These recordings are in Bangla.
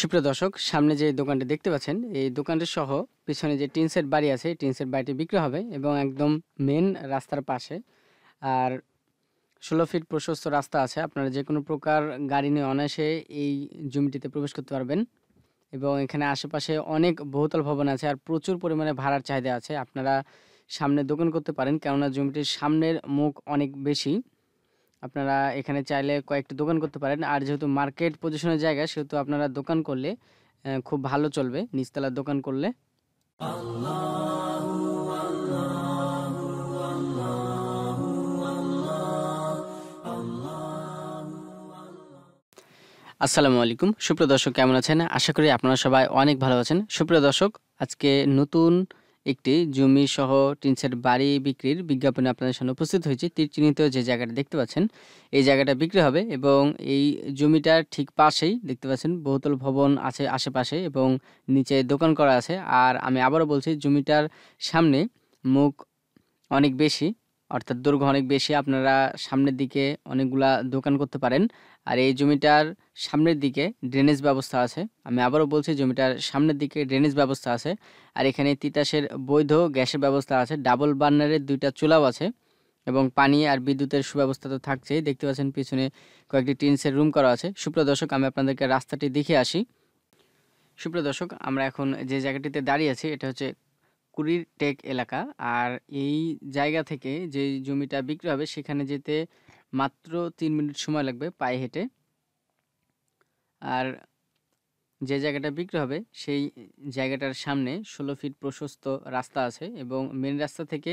সুপ্রিয় দর্শক সামনে যে দোকানটি দেখতে পাচ্ছেন এই দোকানটি সহ পিছনে যে টিনসের বাড়ি আছে টিনসের বাড়িটি বিক্রি হবে এবং একদম মেন রাস্তার পাশে আর ষোলো ফিট প্রশস্ত রাস্তা আছে আপনারা যে কোনো প্রকার গাড়ি নিয়ে অনায়াসে এই জমিটিতে প্রবেশ করতে পারবেন এবং এখানে আশেপাশে অনেক বহুতল ভবন আছে আর প্রচুর পরিমাণে ভাড়ার চাহিদা আছে আপনারা সামনে দোকান করতে পারেন কেননা জমিটির সামনের মুখ অনেক বেশি আপনারা এখানে চাইলে কয়েকটি দোকান করতে পারেন আর যেহেতু মার্কেট পজিশনের জায়গা সেহেতু আপনারা দোকান করলে খুব ভালো চলবে নিচতলার দোকান করলে আসসালামু আলাইকুম সুপ্রিয় দর্শক কেমন আছেন আশা করি আপনারা সবাই অনেক ভালো আছেন সুপ্রিয় দর্শক আজকে নতুন একটি জমি সহ টিনসেট বাড়ি বিক্রির বিজ্ঞাপনে আপনাদের সামনে উপস্থিত হয়েছে তীর চিহ্নিত যে জায়গাটা দেখতে পাচ্ছেন এই জায়গাটা বিক্রি হবে এবং এই জমিটার ঠিক পাশেই দেখতে পাচ্ছেন বহুতল ভবন আছে আশেপাশে এবং নিচে দোকান করা আছে আর আমি আবারও বলছি জমিটার সামনে মুখ অনেক বেশি অর্থাৎ দৈর্ঘ্য অনেক বেশি আপনারা সামনের দিকে অনেকগুলা দোকান করতে পারেন আর এই জমিটার সামনের দিকে ড্রেনেজ ব্যবস্থা আছে আমি আবারও বলছি জমিটার সামনের দিকে ড্রেনেজ ব্যবস্থা আছে আর এখানে তিতাসের বৈধ গ্যাসের ব্যবস্থা আছে ডাবল বার্নারের দুইটা চুলাও আছে এবং পানি আর বিদ্যুতের সুব্যবস্থা তো থাকছেই দেখতে পাচ্ছেন পিছনে কয়েকটি টিনসের রুম করা আছে সুপ্রিয় দর্শক আমি আপনাদেরকে রাস্তাটি দেখে আসি সুপ্রিয় দর্শক আমরা এখন যে জায়গাটিতে দাঁড়িয়ে আছি এটা হচ্ছে কুড়ির টেক এলাকা আর এই জায়গা থেকে যে জমিটা বিক্রি হবে সেখানে যেতে মাত্র তিন মিনিট সময় লাগবে পায়ে হেঁটে আর যে জায়গাটা বিক্রি হবে সেই জায়গাটার সামনে ষোলো ফিট প্রশস্ত রাস্তা আছে এবং মেন রাস্তা থেকে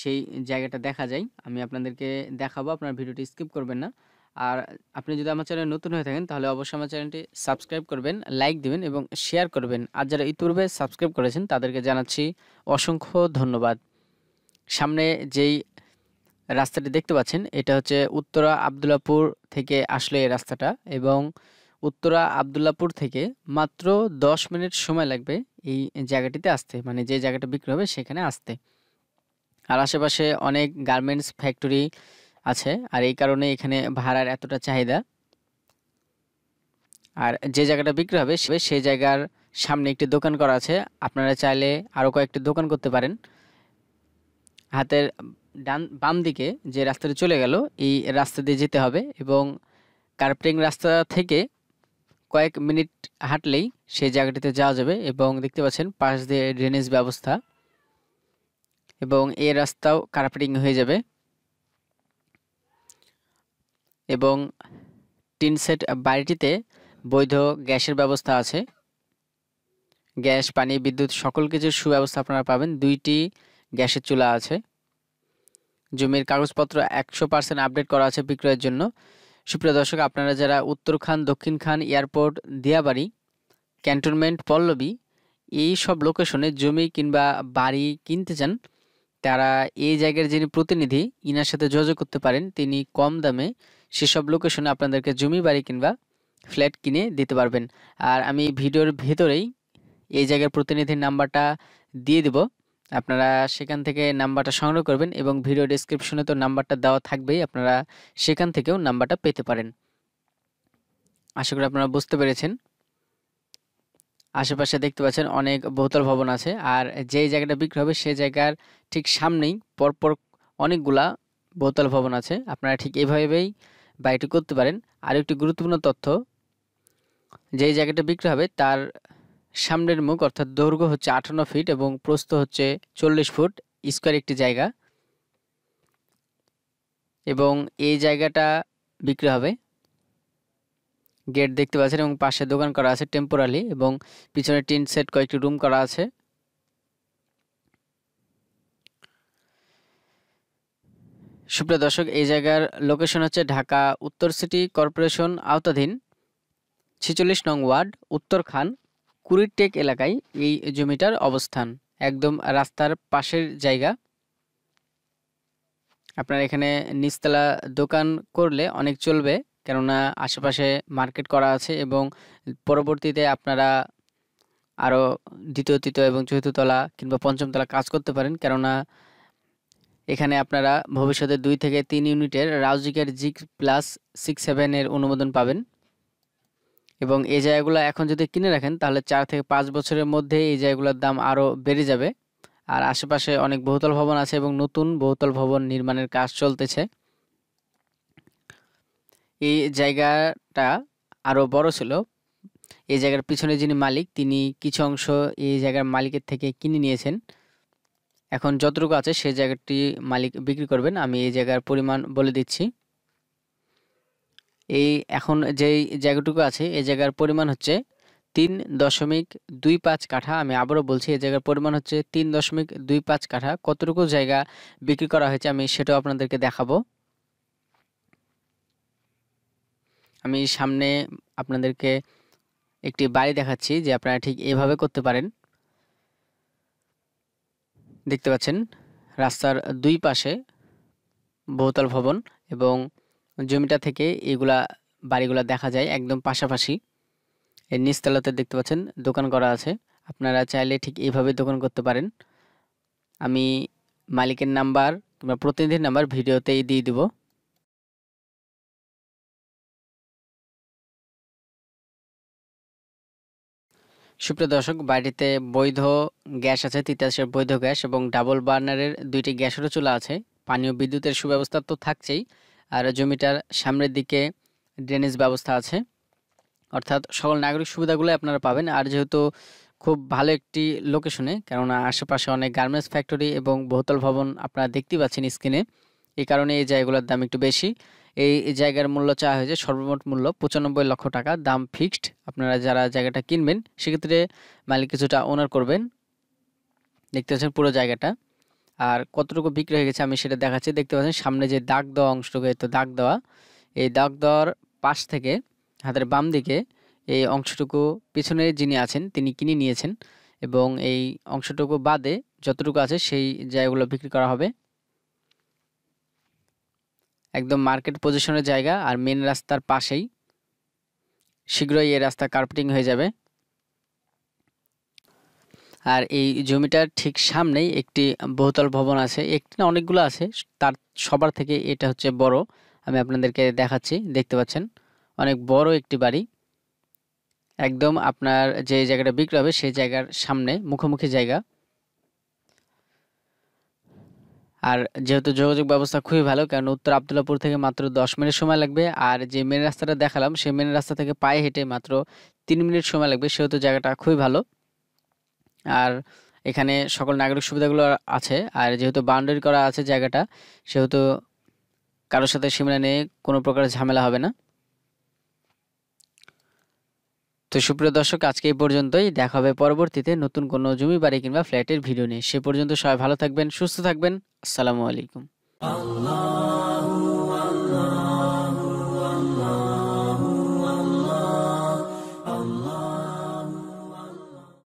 সেই জায়গাটা দেখা যায় আমি আপনাদেরকে দেখাবো আপনার ভিডিওটি স্কিপ করবেন না আর আপনি যদি আমার চ্যানেল নতুন হয়ে থাকেন তাহলে অবশ্যই আমার চ্যানেলটি সাবস্ক্রাইব করবেন লাইক দিবেন এবং শেয়ার করবেন আর যারা ইতিপূর্বে সাবস্ক্রাইব করেছেন তাদেরকে জানাচ্ছি অসংখ্য ধন্যবাদ সামনে যেই রাস্তাটি দেখতে পাচ্ছেন এটা হচ্ছে উত্তরা আবদুল্লাপুর থেকে আসলে এই রাস্তাটা এবং উত্তরা আবদুল্লাপুর থেকে মাত্র 10 মিনিট সময় লাগবে এই জায়গাটিতে আসতে মানে যে জায়গাটা বিক্রি হবে সেখানে আসতে আর আশেপাশে অনেক গার্মেন্টস ফ্যাক্টরি আছে আর এই কারণে এখানে ভাড়ার এতটা চাহিদা আর যে জায়গাটা বিক্রি হবে সে জায়গার সামনে একটি দোকান করা আছে আপনারা চাইলে আরও কয়েকটি দোকান করতে পারেন হাতের ডান বাম দিকে যে রাস্তাটি চলে গেল এই রাস্তা দিয়ে যেতে হবে এবং কার্পেটিং রাস্তা থেকে কয়েক মিনিট হাঁটলেই সেই জায়গাটিতে যাওয়া যাবে এবং দেখতে পাচ্ছেন পাশ দিয়ে ড্রেনেজ ব্যবস্থা এবং এই রাস্তাও কার্পেটিং হয়ে যাবে এবং টিন সেট বাড়িটিতে বৈধ গ্যাসের ব্যবস্থা আছে গ্যাস পানি বিদ্যুৎ সকল কিছুর সুব্যবস্থা আপনারা পাবেন দুইটি গ্যাসের চুলা আছে জমির কাগজপত্র একশো পার্সেন্ট আপডেট করা আছে বিক্রয়ের জন্য সুপ্রিয় দর্শক আপনারা যারা Uttarkhan Dakshinkhan airport Diabari cantonment Pallabi এই সব লোকেশনে জমি কিংবা বাড়ি কিনতে চান তারা এই জায়গার যিনি প্রতিনিধি ইনার সাথে যোগাযোগ করতে পারেন তিনি কম দামে সেসব লোকেশনে আপনাদেরকে জমি বাড়ি কিংবা ফ্ল্যাট কিনে দিতে পারবেন আর আমি ভিডিওর ভেতরেই এই জায়গার প্রতিনিধির নাম্বারটা দিয়ে দেব আপনারা সেখান থেকে নাম্বারটা সংগ্রহ করবেন এবং ভিডিও ডিসক্রিপশনে তো নাম্বারটা দেওয়া থাকবেই আপনারা সেখান থেকেও নাম্বারটা পেতে পারেন আশা করি আপনারা বুঝতে পেরেছেন আশেপাশে দেখতে পাচ্ছেন অনেক বহুতল ভবন আছে আর যেই জায়গাটা বিক্রি হবে সেই জায়গার ঠিক সামনেই পরপর অনেকগুলা বহুতল ভবন আছে আপনারা ঠিক এইভাবেই বাইটি করতে পারেন আর একটি গুরুত্বপূর্ণ তথ্য যেই জায়গাটা বিক্রি হবে তার সামনের মুখ অর্থাৎ দৈর্ঘ্য হচ্ছে আঠান্ন ফিট এবং প্রস্থ হচ্ছে চল্লিশ ফুট স্কোয়ার একটি জায়গা এবং এই জায়গাটা বিক্রি হবে গেট দেখতে পাচ্ছেন এবং পাশে দোকান করা আছে টেম্পোরালি এবং পিছনে টিন সেট কয়েকটি রুম করা আছে সুপ্রিয় দর্শক এই জায়গার লোকেশন হচ্ছে ঢাকা উত্তর সিটি কর্পোরেশন আওতাধীন ছেচল্লিশ নং ওয়ার্ড উত্তর খান কুড়িরটেক এলাকায় এই জমিটার অবস্থান একদম রাস্তার পাশের জায়গা আপনার এখানে নিচতলা দোকান করলে অনেক চলবে কেননা আশেপাশে মার্কেট করা আছে এবং পরবর্তীতে আপনারা আরও দ্বিতীয় তৃতীয় এবং চতুর্থতলা কিংবা পঞ্চমতলা কাজ করতে পারেন কেননা এখানে আপনারা ভবিষ্যতে দুই থেকে তিন ইউনিটের রাউজিকের জি প্লাস সিক্স সেভেনের অনুমোদন পাবেন এবং এই জায়গাগুলো এখন যদি কিনে রাখেন তাহলে চার থেকে পাঁচ বছরের মধ্যে এই জায়গাগুলোর দাম আরও বেড়ে যাবে আর আশেপাশে অনেক বহুতল ভবন আছে এবং নতুন বহুতল ভবন নির্মাণের কাজ চলতেছে এই জায়গাটা আরও বড় ছিল এই জায়গার পিছনে যিনি মালিক তিনি কিছু অংশ এই জায়গার মালিকের থেকে কিনে নিয়েছেন এখন যতটুকু আছে সেই জায়গাটি মালিক বিক্রি করবেন আমি এই জায়গার পরিমাণ বলে দিচ্ছি এই এখন যেই জায়গাটুকু আছে এই জায়গার পরিমাণ হচ্ছে তিন দশমিক দুই পাঁচ কাঠা আমি আবারও বলছি এই জায়গার পরিমাণ হচ্ছে তিন দশমিক দুই পাঁচ কাঠা কতটুকু জায়গা বিক্রি করা হয়েছে আমি সেটাও আপনাদেরকে দেখাবো আমি সামনে আপনাদেরকে একটি বাড়ি দেখাচ্ছি যে আপনারা ঠিক এভাবে করতে পারেন দেখতে পাচ্ছেন রাস্তার দুই পাশে বহুতল ভবন এবং জমিটা থেকে এগুলা বাড়িগুলা দেখা যায় একদম পাশাপাশি এর নিচতলাতে দেখতে পাচ্ছেন দোকান করা আছে আপনারা চাইলে ঠিক এইভাবে দোকান করতে পারেন আমি মালিকের নাম্বার কিংবা প্রতিনিধির নাম্বার ভিডিওতেই দিয়ে দেবো সুপ্রিয় দর্শক বাড়িতে বৈধ গ্যাস আছে তিতাসের বৈধ গ্যাস এবং ডাবল বার্নারের দুইটি গ্যাসেরও চুলা আছে পানীয় বিদ্যুতের সুব্যবস্থা তো থাকছেই আর জমিটার সামনের দিকে ড্রেনেজ ব্যবস্থা আছে অর্থাৎ সকল নাগরিক সুবিধাগুলো আপনারা পাবেন আর যেহেতু খুব ভালো একটি লোকেশনে কেননা আশেপাশে অনেক গার্মেন্টস ফ্যাক্টরি এবং বহুতল ভবন আপনারা দেখতে পাচ্ছেন স্ক্রিনে এই কারণে এই জায়গাগুলোর দাম একটু বেশি এই জায়গার মূল্য চাওয়া হয়েছে সর্বমোট মূল্য পঁচানব্বই লক্ষ টাকা দাম ফিক্সড আপনারা যারা জায়গাটা কিনবেন সেক্ষেত্রে মালিক কিছুটা ওনার করবেন দেখতে পাচ্ছেন পুরো জায়গাটা আর কতটুকু বিক্রি হয়ে গেছে আমি সেটা দেখাচ্ছি দেখতে পাচ্ছেন সামনে যে দাগ দেওয়া অংশটুকু তো দাগ দেওয়া এই দাগ দেওয়ার পাশ থেকে হাতের বাম দিকে এই অংশটুকু পিছনে যিনি আছেন তিনি কিনে নিয়েছেন এবং এই অংশটুকু বাদে যতটুকু আছে সেই জায়গাগুলো বিক্রি করা হবে একদম মার্কেট পজিশনের জায়গা আর মেন রাস্তার পাশেই শীঘ্রই এই রাস্তা কার্পেটিং হয়ে যাবে আর এই জমিটার ঠিক সামনেই একটি বহুতল ভবন আছে একটি না অনেকগুলো আছে তার সবার থেকে এটা হচ্ছে বড় আমি আপনাদেরকে দেখাচ্ছি দেখতে পাচ্ছেন অনেক বড় একটি বাড়ি একদম আপনার যে জায়গাটা বিক্রি হবে সেই জায়গার সামনে মুখোমুখি জায়গা আর যেহেতু যোগাযোগ ব্যবস্থা খুবই ভালো কারণ উত্তর আবদুল্লাপুর থেকে মাত্র দশ মিনিট সময় লাগবে আর যে মেন রাস্তাটা দেখালাম সেই মেন রাস্তা থেকে পায়ে হেঁটে মাত্র তিন মিনিট সময় লাগবে সেহেতু জায়গাটা খুবই ভালো আর এখানে সকল নাগরিক সুবিধাগুলো আছে আর যেহেতু বাউন্ডারি করা আছে জায়গাটা সেহেতু কারোর সাথে সীমানা নিয়ে কোনো প্রকার ঝামেলা হবে না তো সুপ্রিয় দর্শক আজকে এই পর্যন্তই দেখা হবে পরবর্তীতে নতুন কোনো জমি বাড়ি কিংবা ফ্ল্যাটের ভিডিও নিয়ে সে পর্যন্ত সবাই ভালো থাকবেন সুস্থ থাকবেন আসসালামু আলাইকুম আল্লাহ